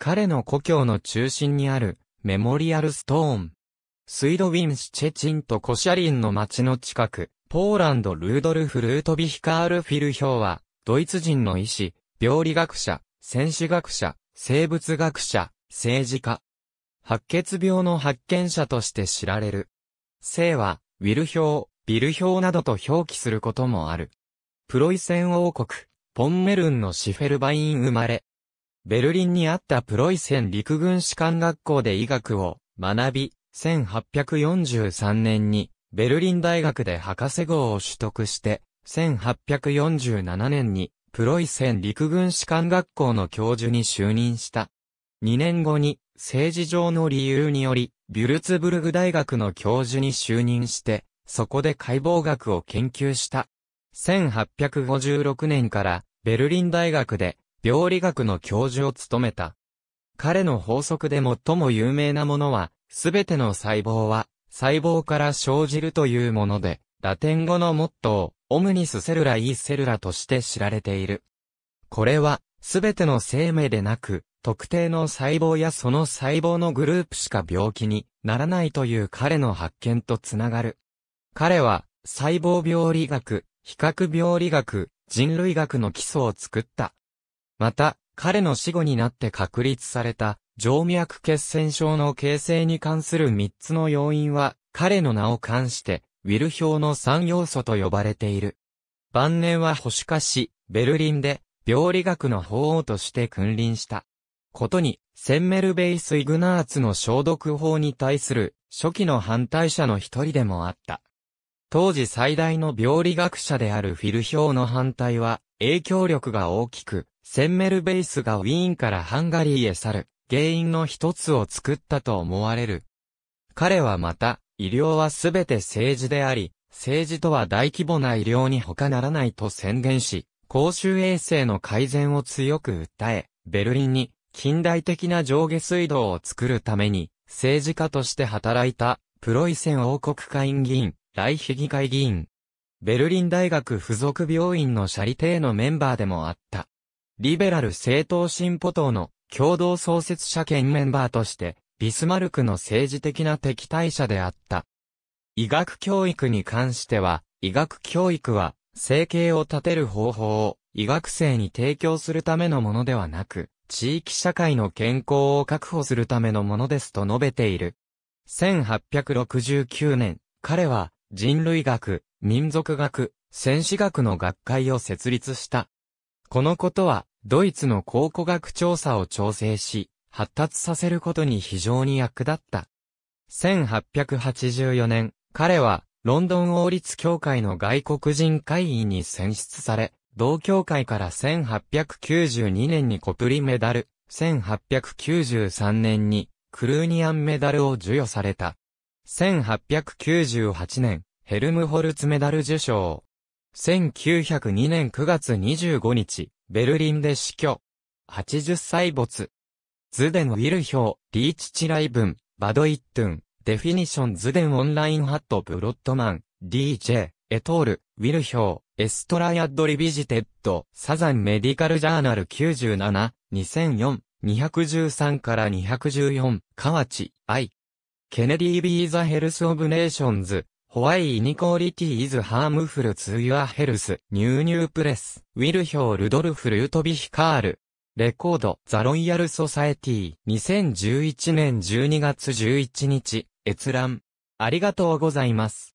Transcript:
彼の故郷の中心にあるメモリアルストーン。スイドウィンシチェチンとコシャリンの町の近く、ポーランド・ルードルフ・ルートビヒカール・フィルヒョウは、ドイツ人の医師、病理学者、戦士学者、生物学者、政治家。白血病の発見者として知られる。生は、ウィルヒョウ、ビルヒョウなどと表記することもある。プロイセン王国、ポンメルンのシフェルバイン生まれ、ベルリンにあったプロイセン陸軍士官学校で医学を学び、1843年にベルリン大学で博士号を取得して、1847年にプロイセン陸軍士官学校の教授に就任した。2年後に政治上の理由により、ビュルツブルグ大学の教授に就任して、そこで解剖学を研究した。1856年からベルリン大学で病理学の教授を務めた。彼の法則で最も有名なものは、すべての細胞は、細胞から生じるというもので、ラテン語のモットー、オムニスセルライーセルラとして知られている。これは、すべての生命でなく、特定の細胞やその細胞のグループしか病気にならないという彼の発見とつながる。彼は、細胞病理学、比較病理学、人類学の基礎を作った。また、彼の死後になって確立された、静脈血栓症の形成に関する三つの要因は、彼の名を冠して、ウィル表の三要素と呼ばれている。晩年は保守化し、ベルリンで、病理学の法王として君臨した。ことに、センメルベイス・イグナーツの消毒法に対する、初期の反対者の一人でもあった。当時最大の病理学者であるフィル表の反対は、影響力が大きく、センメルベイスがウィーンからハンガリーへ去る原因の一つを作ったと思われる。彼はまた、医療はすべて政治であり、政治とは大規模な医療に他ならないと宣言し、公衆衛生の改善を強く訴え、ベルリンに近代的な上下水道を作るために、政治家として働いた、プロイセン王国会議員、ライヒ議会議員。ベルリン大学附属病院のシャリテーのメンバーでもあった。リベラル政党進歩党の共同創設者兼メンバーとして、ビスマルクの政治的な敵対者であった。医学教育に関しては、医学教育は、生計を立てる方法を医学生に提供するためのものではなく、地域社会の健康を確保するためのものですと述べている。1869年、彼は人類学、民族学、戦士学の学会を設立した。このことは、ドイツの考古学調査を調整し、発達させることに非常に役立った。1884年、彼は、ロンドン王立協会の外国人会議に選出され、同協会から1892年にコプリメダル、1893年にクルーニアンメダルを授与された。1898年、ヘルムホルツメダル受賞。1902年9月25日、ベルリンで死去。80歳没。ズデンウィルヒョー、リーチチライブン、バドイットゥン、デフィニションズデンオンラインハットブロットマン、DJ、エトール、ウィルヒョー、エストラヤッドリビジテッド、サザンメディカルジャーナル97、2004、213から214、河内、愛。ケネディ・ビー・ザ・ヘルス・オブ・ネーションズ、ホワイイニコーリティイズハームフルツーユアヘルス、ニューニュープレス、ウィルヒョールドルフルートビヒカール。レコード、ザ・ロイヤル・ソサエティ、2011年12月11日、閲覧。ありがとうございます。